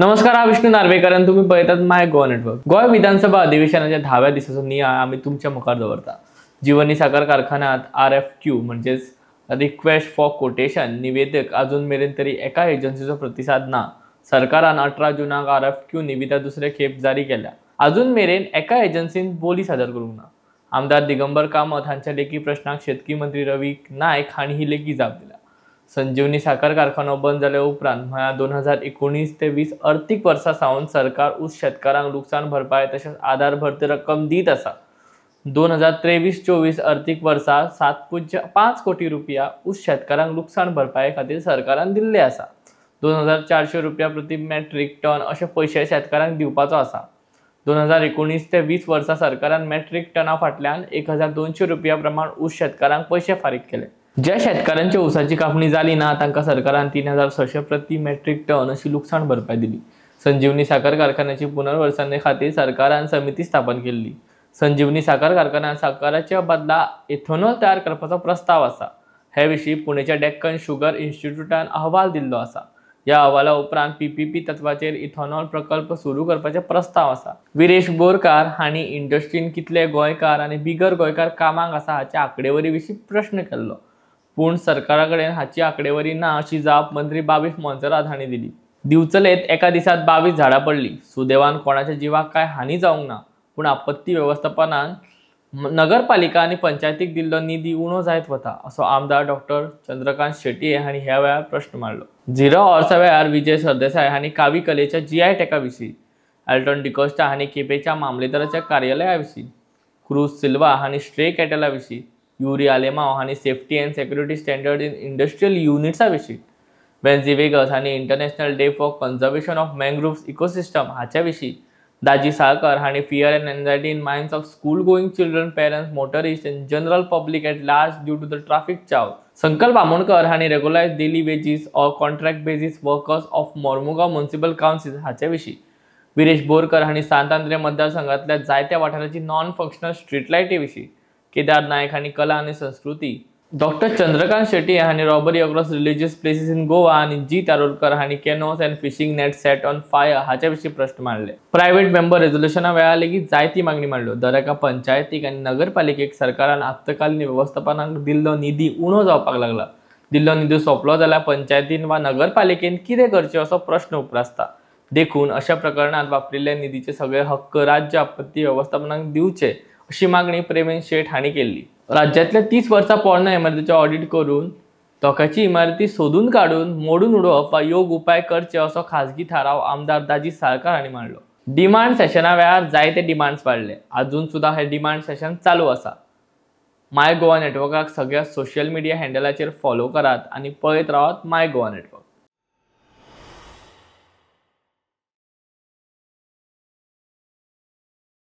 नमस्कार हा विष्णू नार्वेकर आणि तुम्ही पळतात माय गोवा नेटवर्क गोवा विधानसभा अधिवेशनाच्या दहाव्या दिसाचं निया आम्ही तुमच्या मुखार दवरता जीवनी साखर कारखान्यात आर एफ क्यू म्हणजेच रिक्वेस्ट फॉर कोटेशन निवेदक अजून मेरेन तरी एका एजन्सीचा प्रतिसाद ना सरकारान अठरा जुनाक आर एफ क्यू निविदा दुसरे खेप जारी केल्या अजून मेरेन एका एजन्सीन बोली सादर करूंक ना आमदार दिगंबर कामत हांच्या लेखी प्रश्नाक शेतकी मंत्री रवी नायक हांणी ही लेखी जाप दिल्या संजीवनी साखर कारखानो बंद जाले उपरांत म्हळ्यार दोन हजार एकोणीस ते वीस अर्थीक वर्सा सावन सरकार ऊस शेतकारांक लुकसाण भरपाय तशेंच आधार भरती रक्कम दीत आसा दोन हजार तेवीस चोवीस अर्थीक वर्सा सात पुज्य पांच कोटी रुपया ऊस शेतकारांक लुकसाण भरपाये खातीर सरकारान दिल्ले आसा दोन हजार चारशे रुपया प्रति मॅट्रीक टन अशे पयशे शेतकारांक दिवपाचो आसा दोन हजार एकोणीस ते वीस वर्सा सरकारान मॅट्रीक टना फाटल्यान एक हजार दोनशे रुपया प्रमाण ऊस शेतकारांक पयशे फारीक केले ज्या शेतकारांची ऊसाची कापणी झाली ना तांकां सरकारान तीन हजार सशे प्रति मेट्रिक टन अशी नुकसान भरपाई दिली संजीवनी साखर कारखान्याची पुनर्वसने खातीर सरकारान समिती स्थापन केली संजीवनी साखर कारखान्यात साखराच्या बदला इथेनॉल तयार करपाचो प्रस्ताव असा हे विशीं पुणेच्या डेक्कन शुगर इन्स्टिट्यूटान अहवाल दिल्लो असा या अहवाला उपरांत पीपीपी तत्वाचे इथेनॉल प्रकल्प सुरू करपाचे प्रस्ताव असा विरेश बोरकार हांणी इंडस्ट्रीन कितले गोयकार आणि बिगर गोयकार कामांक असा हाच्या आकडेवारी विशीं प्रश्न केला पूण सरकारा हाची आकडेवारी ना अशी जाप मंत्री बावीस मोन्सरात हांणी दिली दिवचलेत एका दिसात बावीस झाडां पडली सुदेवान कोणाच्या जिवाक काय हानी जावंक ना पूण आपत्ती वेवस्थापनान नगरपालिका आणि पंचायतीक दिल्लो निधी उणो जायत वता असो आमदार डॉक्टर चंद्रकांत शेट्टी हांणी ह्या वेळार प्रश्न मांडलो झिरो ऑर्सा वेळार विजय सरदेसाय हांणी कावी कलेच्या जी आय टॅका विशीं एल्टन डिकोस्टा हांणी केपेच्या मामलेदाराच्या कार्यालया विशीं क्रूज सिल्वा हांणी स्ट्रे कॅटला विशीं યુરી આલેમાઓહાની safety and security standard in industrial units विशीं वेन्सी वेगस हांणी international day for conservation of mangroves ecosystem हाच्या विशीं दाजी साळकर हांणी fear and anxiety in minds of school going children parents motorist and general public at large due to the traffic चाव संकल्प आमोणकर हांणी regularise daily wages or contract basis workers of Mormugao municipal council हाचे विशीं विरेश बोरकर आणि सांत Andre मतदारसंघांतल्या जायत्या वाठाराची non functional street लायटी विशीं केदार नायक आणि कला आणि संस्कृती डॉक्टर चंद्रकांत शेट्टी आणि robbery across religious places in Goa आणि जी तारोडकर आणि canoes and fishing net set on fire ह्याच्याविषयी प्रश्न मांडले प्रायव्हेट मेंबर रेझोल्युशना वेळा लेगीत जायती मागणी मांडल्यो एका पंचायतीक आणि नगरपालिकेक सरकारान आत्तकालीन वेवस्थापनाक दिल्लो निधी उणो जावपाक लागला दिल्लो निधी सोपलो जाल्यार पंचायतीन वा नगरपालिकेन कितें करचें असो प्रश्न उप्रासता देखून अशा प्रकरणात वापरिल्ल्या निधीचे सगळे हक्क राज्य आपत्ती व्यवस्थापनाक दिवचे अशी मागणी प्रेमेन शेठ हांणी केल्ली राज्यातल्या तीस वर्सां पोरण्या इमारतीचें ऑडिट करून लोकांची इमारती सोदून काढून मोडून उडोवप वा योग उपाय करचे असो खासगी थाराव आमदार दाजी साळकार हांणी मांडलो डिमांड सेशना वेळार जायते डिमांड्स वाडले आजून सुद्दां हे डिमांड सेशन चालू आसा माय गोवा नेटवर्काक सगळ्या सोशल मिडिया हँडलाचेर फॉलो करात आनी पळयत रावात माय गोवा नेटवर्क